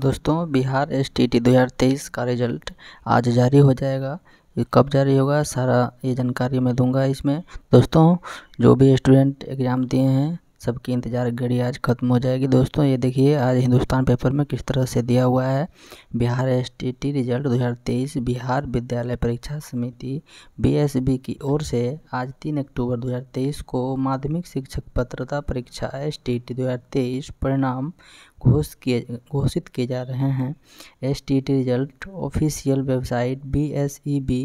दोस्तों Bihar S T T दो हज़ार तेईस का रिजल्ट आज जारी हो जाएगा ये कब जारी होगा सारा ये जानकारी मैं दूंगा इसमें दोस्तों जो भी स्टूडेंट एग्ज़ाम दिए हैं सबकी इंतज़ार घड़ी आज ख़त्म हो जाएगी दोस्तों ये देखिए आज हिंदुस्तान पेपर में किस तरह से दिया हुआ है Bihar S T T result 2023 Bihar Vidyalaya Pariksha समिति बी की ओर से आज 3 अक्टूबर 2023 को माध्यमिक शिक्षक पत्रता परीक्षा एस टी टी परिणाम घोष किए घोषित किए जा रहे हैं S T T result official website B S E B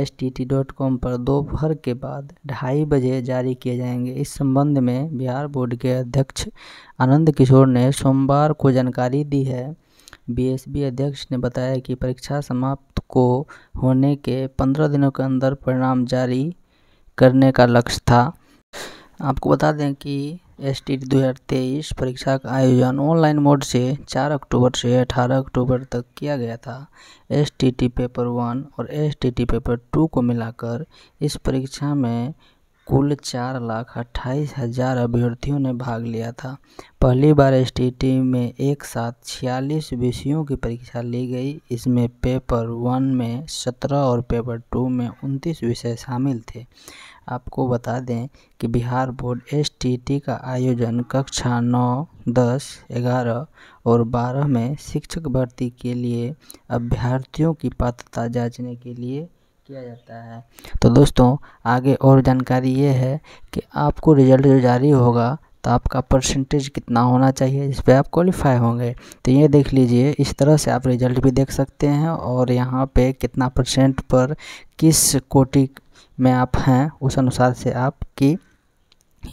S T T dot com पर दोपहर के बाद ढाई बजे जारी किए जाएंगे इस संबंध में बिहार बोर्ड के अध्यक्ष आनंद किशोर ने सोमवार को जानकारी दी है बीएसबी e अध्यक्ष ने बताया कि परीक्षा समाप्त को होने के पंद्रह दिनों के अंदर परिणाम जारी करने का लक्ष्य था आपको बता दें कि एस टी दो हज़ार तेईस परीक्षा का आयोजन ऑनलाइन मोड से 4 अक्टूबर से 18 अक्टूबर तक किया गया था S T T paper one और S T T paper two को मिलाकर इस परीक्षा में कुल चार लाख अट्ठाईस हज़ार अभ्यर्थियों ने भाग लिया था पहली बार एस में एक साथ छियालीस विषयों की परीक्षा ली गई इसमें पेपर वन में सत्रह और पेपर टू में उनतीस विषय शामिल थे आपको बता दें कि बिहार बोर्ड एस का आयोजन कक्षा नौ दस ग्यारह और बारह में शिक्षक भर्ती के लिए अभ्यर्थियों की पात्रता जांचने के लिए किया जाता है तो दोस्तों आगे और जानकारी ये है कि आपको रिजल्ट जो जारी होगा तो आपका परसेंटेज कितना होना चाहिए जिस पर आप क्वालिफाई होंगे तो ये देख लीजिए इस तरह से आप रिजल्ट भी देख सकते हैं और यहाँ पे कितना परसेंट पर किस कोटि में आप हैं उस अनुसार से आपकी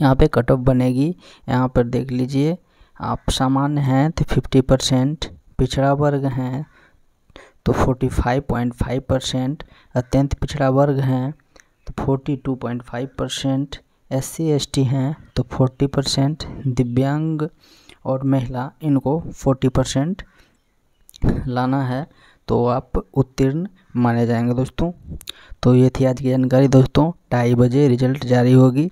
यहाँ पे कट ऑफ बनेगी यहाँ पर देख लीजिए आप सामान्य हैं तो फिफ्टी परसेंट पिछड़ा वर्ग हैं तो 45.5 परसेंट अत्यंत पिछड़ा वर्ग हैं तो 42.5 परसेंट एस सी हैं तो 40 परसेंट दिव्यांग और महिला इनको 40 परसेंट लाना है तो आप उत्तीर्ण माने जाएंगे दोस्तों तो ये थी आज की जानकारी दोस्तों ढाई बजे रिजल्ट जारी होगी